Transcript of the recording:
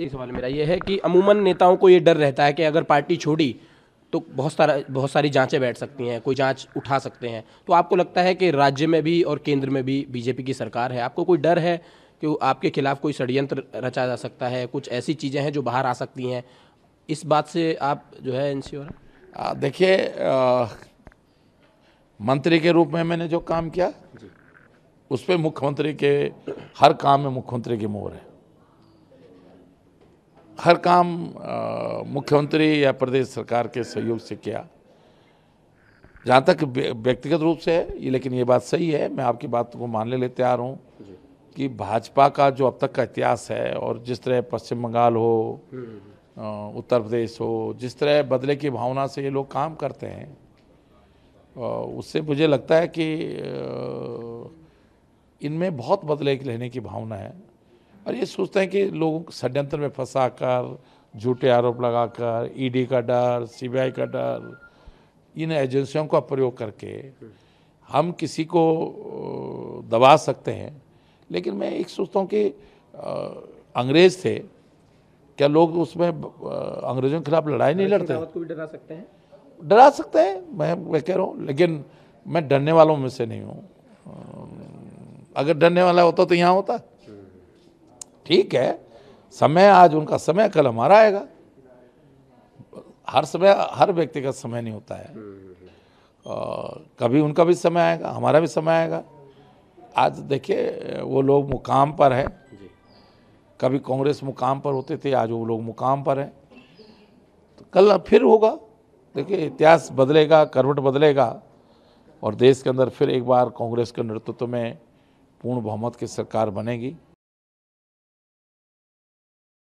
एक सवाल मेरा ये है कि अमूमन नेताओं को ये डर रहता है कि अगर पार्टी छोड़ी तो बहुत सारा बहुत सारी जांचें बैठ सकती हैं कोई जांच उठा सकते हैं तो आपको लगता है कि राज्य में भी और केंद्र में भी बीजेपी की सरकार है आपको कोई डर है कि आपके खिलाफ कोई षड्यंत्र रचा जा सकता है कुछ ऐसी चीज़ें हैं जो बाहर आ सकती हैं इस बात से आप जो है एन देखिए मंत्री के रूप में मैंने जो काम किया उस पर मुख्यमंत्री के हर काम में मुख्यमंत्री की मोहर है हर काम मुख्यमंत्री या प्रदेश सरकार के सहयोग से किया जहाँ तक व्यक्तिगत रूप से है ये लेकिन ये बात सही है मैं आपकी बात को मानने ले तैयार हूँ कि भाजपा का जो अब तक का इतिहास है और जिस तरह पश्चिम बंगाल हो हम्म, हम्म, हम्म। उत्तर प्रदेश हो जिस तरह बदले की भावना से ये लोग काम करते हैं उससे मुझे लगता है कि इनमें बहुत बदले रहने की भावना है और ये सोचते हैं कि लोगों को षड्यंत्र में फंसा कर झूठे आरोप लगाकर ईडी e का डर सीबीआई का डर इन एजेंसियों का प्रयोग करके हम किसी को दबा सकते हैं लेकिन मैं एक सोचता हूँ कि अंग्रेज थे क्या लोग उसमें अंग्रेजों के खिलाफ लड़ाई नहीं लड़ते को भी डरा सकते हैं डरा सकते हैं मैं मैं कह रहा हूँ लेकिन मैं डरने वालों में से नहीं हूँ अगर डरने वाला होता तो यहाँ होता ठीक है समय आज उनका समय कल हमारा आएगा हर समय हर व्यक्ति का समय नहीं होता है और कभी उनका भी समय आएगा हमारा भी समय आएगा आज देखिए वो लोग मुकाम पर है कभी कांग्रेस मुकाम पर होते थे आज वो लोग मुकाम पर हैं तो कल फिर होगा देखिए इतिहास बदलेगा करवट बदलेगा और देश के अंदर फिर एक बार कांग्रेस के नेतृत्व में पूर्ण बहुमत की सरकार बनेगी